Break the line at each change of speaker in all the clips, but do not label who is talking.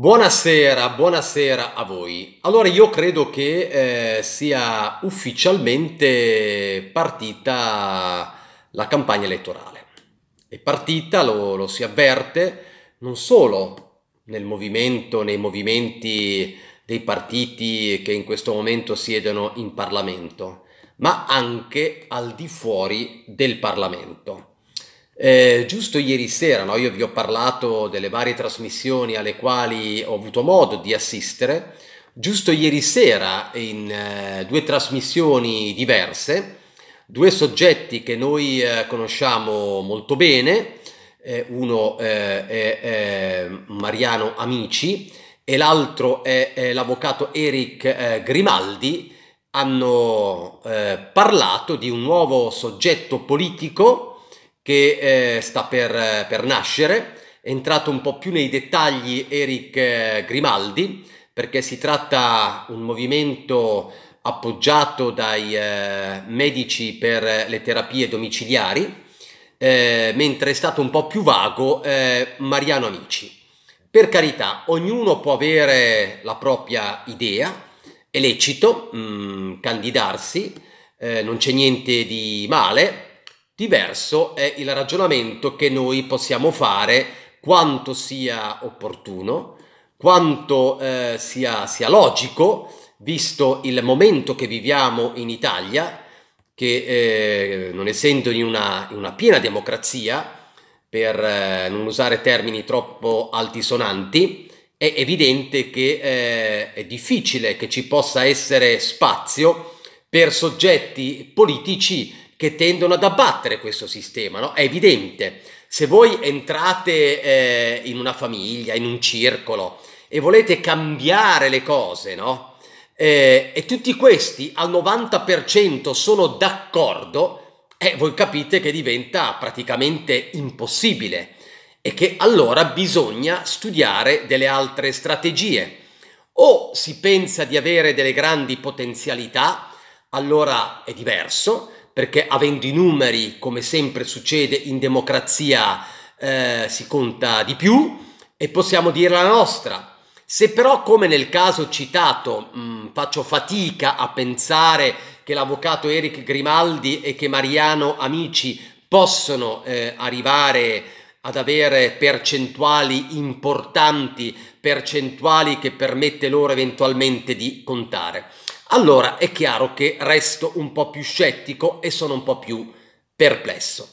Buonasera, buonasera a voi. Allora io credo che eh, sia ufficialmente partita la campagna elettorale. È partita, lo, lo si avverte, non solo nel movimento, nei movimenti dei partiti che in questo momento siedono in Parlamento, ma anche al di fuori del Parlamento. Eh, giusto ieri sera no? io vi ho parlato delle varie trasmissioni alle quali ho avuto modo di assistere. Giusto ieri sera in eh, due trasmissioni diverse, due soggetti che noi eh, conosciamo molto bene, eh, uno eh, è Mariano Amici e l'altro è, è l'avvocato Eric eh, Grimaldi, hanno parlato di un nuovo soggetto politico che eh, sta per, per, nascere. È entrato un po' più nei dettagli Eric eh, Grimaldi, perché si tratta di un movimento appoggiato dai eh, medici per le terapie domiciliari, eh, mentre è stato un po' più vago eh, Mariano Amici. Per carità, ognuno può avere la propria idea, è lecito mh, mm, candidarsi, eh, non c'è niente di male, Diverso è il ragionamento che noi possiamo fare quanto sia opportuno, quanto eh, sia, sia logico, visto il momento che viviamo in Italia, che eh, non essendo in una, in una, piena democrazia, per eh, non usare termini troppo altisonanti, è evidente che eh, è difficile che ci possa essere spazio per soggetti politici che tendono ad abbattere questo sistema, no? È evidente. Se voi entrate eh, in una famiglia, in un circolo e volete cambiare le cose, no? Eh, e tutti questi al 90% sono d'accordo, eh, voi capite che diventa praticamente impossibile e che allora bisogna studiare delle altre strategie. O si pensa di avere delle grandi potenzialità, allora è diverso, perché avendo i numeri, come sempre succede in democrazia, eh, si conta di più e possiamo dire la nostra. Se però, come nel caso citato, mh, mm, faccio fatica a pensare che l'avvocato Eric Grimaldi e che Mariano Amici possono eh, arrivare ad avere percentuali importanti, percentuali che permette loro eventualmente di contare allora è chiaro che resto un po' più scettico e sono un po' più perplesso.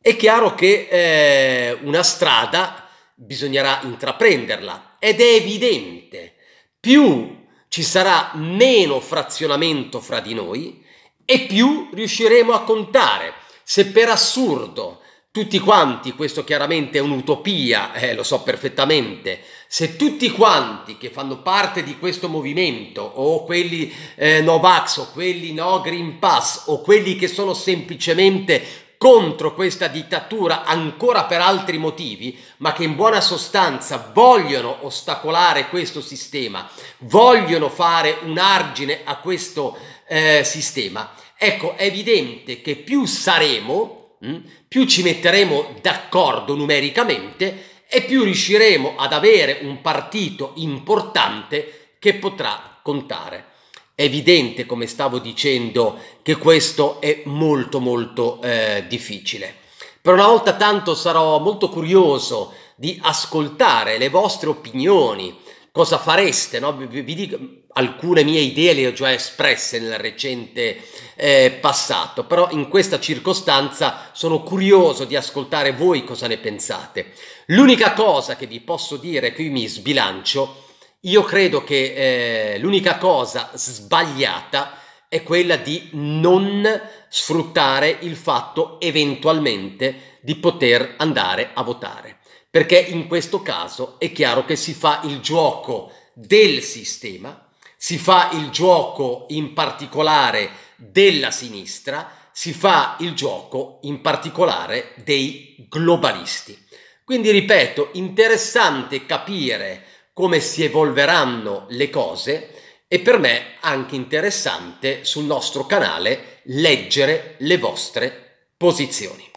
È chiaro che eh, una strada bisognerà intraprenderla ed è evidente, più ci sarà meno frazionamento fra di noi e più riusciremo a contare. Se per assurdo tutti quanti, questo chiaramente è un'utopia, eh, lo so perfettamente, se tutti quanti che fanno parte di questo movimento, o quelli eh, no Vax, o quelli no Green Pass, o quelli che sono semplicemente contro questa dittatura ancora per altri motivi, ma che in buona sostanza vogliono ostacolare questo sistema, vogliono fare un argine a questo eh, sistema, ecco, è evidente che più saremo, Mm? più ci metteremo d'accordo numericamente e più riusciremo ad avere un partito importante che potrà contare. È evidente, come stavo dicendo, che questo è molto molto eh, difficile. Per una volta tanto sarò molto curioso di ascoltare le vostre opinioni, cosa fareste, no? vi, vi, dico alcune mie idee le ho già espresse nel recente eh, passato, però in questa circostanza sono curioso di ascoltare voi cosa ne pensate. L'unica cosa che vi posso dire, qui mi sbilancio, io credo che eh, l'unica cosa sbagliata è quella di non sfruttare il fatto eventualmente di poter andare a votare perché in questo caso è chiaro che si fa il gioco del sistema, si fa il gioco in particolare della sinistra, si fa il gioco in particolare dei globalisti. Quindi ripeto, interessante capire come si evolveranno le cose e per me anche interessante sul nostro canale leggere le vostre posizioni.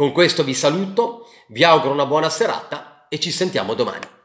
Con questo vi saluto, vi auguro una buona serata e ci sentiamo domani.